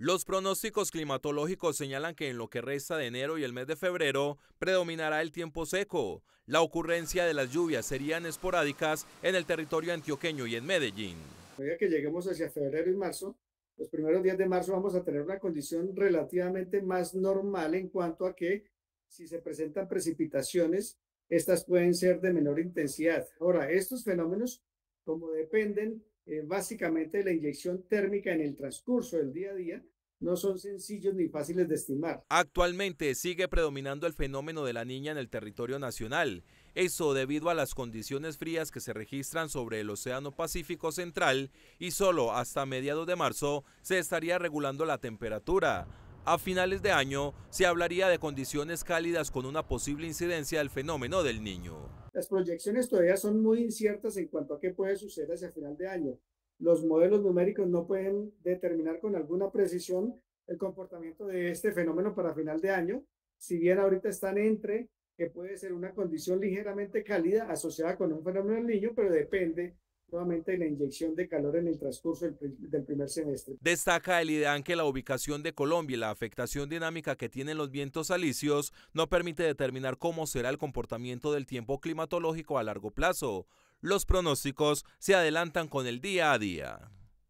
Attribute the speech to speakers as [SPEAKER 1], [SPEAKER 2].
[SPEAKER 1] Los pronósticos climatológicos señalan que en lo que resta de enero y el mes de febrero predominará el tiempo seco. La ocurrencia de las lluvias serían esporádicas en el territorio antioqueño y en Medellín.
[SPEAKER 2] A medida que lleguemos hacia febrero y marzo, los primeros días de marzo vamos a tener una condición relativamente más normal en cuanto a que si se presentan precipitaciones, estas pueden ser de menor intensidad. Ahora, estos fenómenos, como dependen eh, básicamente la inyección térmica en el transcurso del día a día no son sencillos ni fáciles de estimar.
[SPEAKER 1] Actualmente sigue predominando el fenómeno de la niña en el territorio nacional, eso debido a las condiciones frías que se registran sobre el Océano Pacífico Central y solo hasta mediados de marzo se estaría regulando la temperatura a finales de año se hablaría de condiciones cálidas con una posible incidencia del fenómeno del niño.
[SPEAKER 2] Las proyecciones todavía son muy inciertas en cuanto a qué puede suceder hacia final de año. Los modelos numéricos no pueden determinar con alguna precisión el comportamiento de este fenómeno para final de año, si bien ahorita están entre que puede ser una condición ligeramente cálida asociada con un fenómeno del niño, pero depende nuevamente la inyección de calor en el transcurso del, primer semestre.
[SPEAKER 1] Destaca el IDEAN que la ubicación de Colombia y la afectación dinámica que tienen los vientos alisios no permite determinar cómo será el comportamiento del tiempo climatológico a largo plazo. Los pronósticos se adelantan con el día a día.